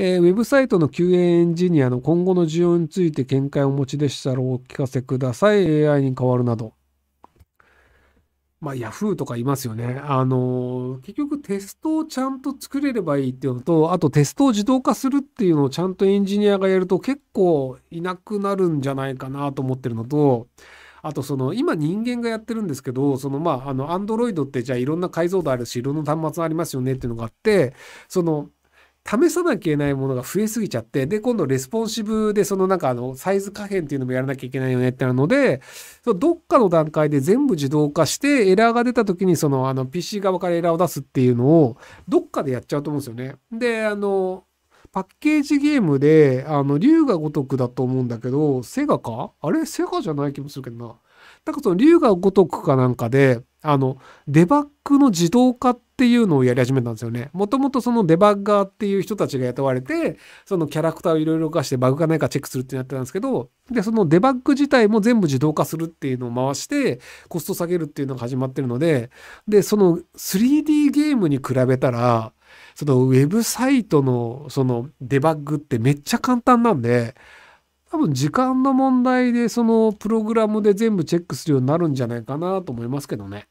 えー、ウェブサイトの QA エンジニアの今後の需要について見解をお持ちでしたらお聞かせください。AI に変わるなど。まあ、Yahoo とかいますよね。あの、結局テストをちゃんと作れればいいっていうのと、あとテストを自動化するっていうのをちゃんとエンジニアがやると結構いなくなるんじゃないかなと思ってるのと、あとその今人間がやってるんですけど、そのまああの Android ってじゃあいろんな解像度あるし、いろんな端末ありますよねっていうのがあって、その試さなきゃいけないものが増えすぎちゃって、で、今度レスポンシブで、そのなんかあの、サイズ可変っていうのもやらなきゃいけないよねってなるので、そのどっかの段階で全部自動化して、エラーが出た時に、そのあの、PC 側からエラーを出すっていうのを、どっかでやっちゃうと思うんですよね。で、あの、パッケージゲームで、あの、竜が如くだと思うんだけど、セガかあれセガじゃない気もするけどな。なんかその竜が如くかなんかで、あの、デバッグの自動化ってっていうのをやり始めたんですよね。もともとそのデバッガーっていう人たちが雇われて、そのキャラクターをいろいろ動かしてバグがないかチェックするってなってたんですけど、で、そのデバッグ自体も全部自動化するっていうのを回して、コスト下げるっていうのが始まってるので、で、その 3D ゲームに比べたら、そのウェブサイトのそのデバッグってめっちゃ簡単なんで、多分時間の問題でそのプログラムで全部チェックするようになるんじゃないかなと思いますけどね。